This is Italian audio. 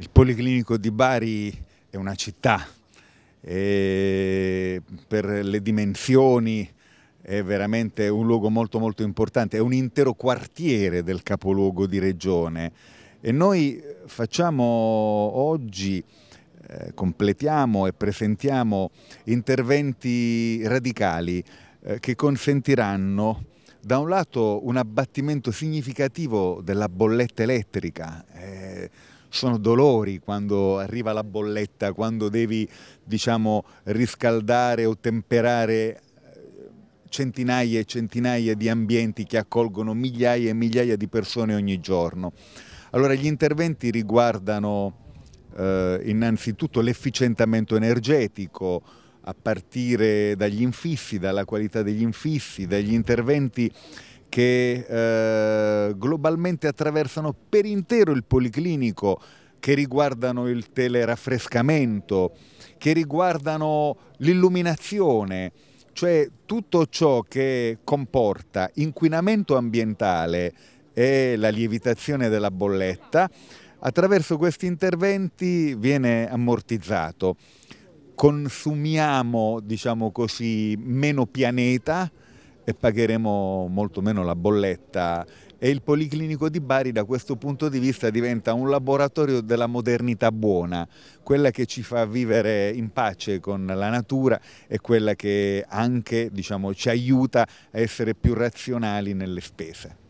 Il Policlinico di Bari è una città, per le dimensioni è veramente un luogo molto molto importante, è un intero quartiere del capoluogo di regione e noi facciamo oggi, eh, completiamo e presentiamo interventi radicali eh, che consentiranno da un lato un abbattimento significativo della bolletta elettrica, eh, sono dolori quando arriva la bolletta, quando devi diciamo, riscaldare o temperare eh, centinaia e centinaia di ambienti che accolgono migliaia e migliaia di persone ogni giorno. Allora gli interventi riguardano eh, innanzitutto l'efficientamento energetico, a partire dagli infissi, dalla qualità degli infissi, dagli interventi che eh, globalmente attraversano per intero il policlinico, che riguardano il teleraffrescamento, che riguardano l'illuminazione, cioè tutto ciò che comporta inquinamento ambientale e la lievitazione della bolletta, attraverso questi interventi viene ammortizzato. Consumiamo, diciamo così, meno pianeta, e pagheremo molto meno la bolletta e il Policlinico di Bari da questo punto di vista diventa un laboratorio della modernità buona, quella che ci fa vivere in pace con la natura e quella che anche diciamo, ci aiuta a essere più razionali nelle spese.